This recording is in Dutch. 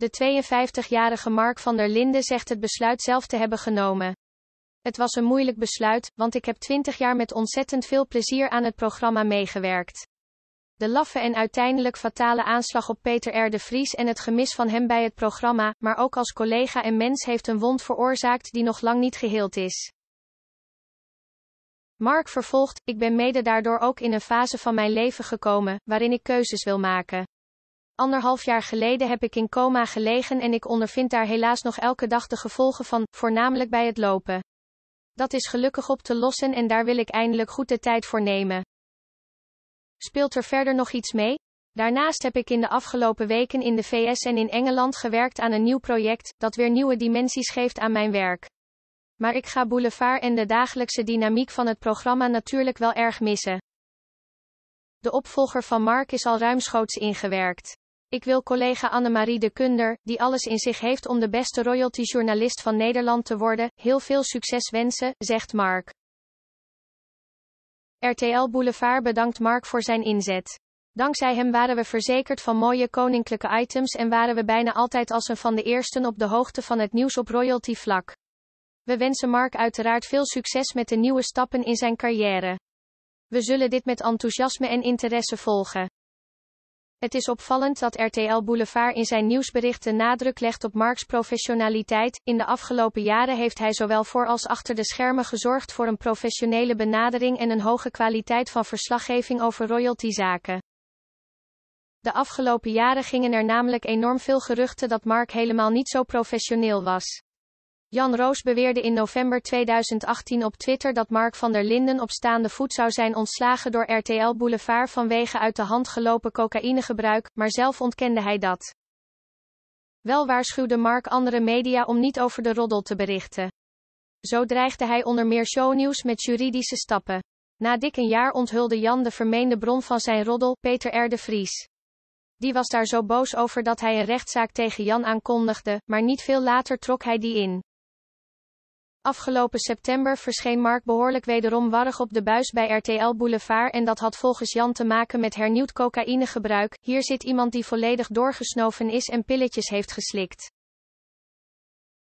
De 52-jarige Mark van der Linde zegt het besluit zelf te hebben genomen. Het was een moeilijk besluit, want ik heb 20 jaar met ontzettend veel plezier aan het programma meegewerkt. De laffe en uiteindelijk fatale aanslag op Peter R. de Vries en het gemis van hem bij het programma, maar ook als collega en mens heeft een wond veroorzaakt die nog lang niet geheeld is. Mark vervolgt, ik ben mede daardoor ook in een fase van mijn leven gekomen, waarin ik keuzes wil maken. Anderhalf jaar geleden heb ik in coma gelegen en ik ondervind daar helaas nog elke dag de gevolgen van, voornamelijk bij het lopen. Dat is gelukkig op te lossen en daar wil ik eindelijk goed de tijd voor nemen. Speelt er verder nog iets mee? Daarnaast heb ik in de afgelopen weken in de VS en in Engeland gewerkt aan een nieuw project, dat weer nieuwe dimensies geeft aan mijn werk. Maar ik ga boulevard en de dagelijkse dynamiek van het programma natuurlijk wel erg missen. De opvolger van Mark is al ruimschoots ingewerkt. Ik wil collega Annemarie de Kunder, die alles in zich heeft om de beste royaltyjournalist van Nederland te worden, heel veel succes wensen, zegt Mark. RTL Boulevard bedankt Mark voor zijn inzet. Dankzij hem waren we verzekerd van mooie koninklijke items en waren we bijna altijd als een van de eersten op de hoogte van het nieuws op royalty vlak. We wensen Mark uiteraard veel succes met de nieuwe stappen in zijn carrière. We zullen dit met enthousiasme en interesse volgen. Het is opvallend dat RTL Boulevard in zijn nieuwsberichten nadruk legt op Marks professionaliteit. In de afgelopen jaren heeft hij zowel voor als achter de schermen gezorgd voor een professionele benadering en een hoge kwaliteit van verslaggeving over royaltyzaken. De afgelopen jaren gingen er namelijk enorm veel geruchten dat Mark helemaal niet zo professioneel was. Jan Roos beweerde in november 2018 op Twitter dat Mark van der Linden op staande voet zou zijn ontslagen door RTL Boulevard vanwege uit de hand gelopen cocaïnegebruik, maar zelf ontkende hij dat. Wel waarschuwde Mark andere media om niet over de roddel te berichten. Zo dreigde hij onder meer shownieuws met juridische stappen. Na dik een jaar onthulde Jan de vermeende bron van zijn roddel, Peter R. de Vries. Die was daar zo boos over dat hij een rechtszaak tegen Jan aankondigde, maar niet veel later trok hij die in. Afgelopen september verscheen Mark behoorlijk wederom warrig op de buis bij RTL Boulevard en dat had volgens Jan te maken met hernieuwd cocaïnegebruik. Hier zit iemand die volledig doorgesnoven is en pilletjes heeft geslikt.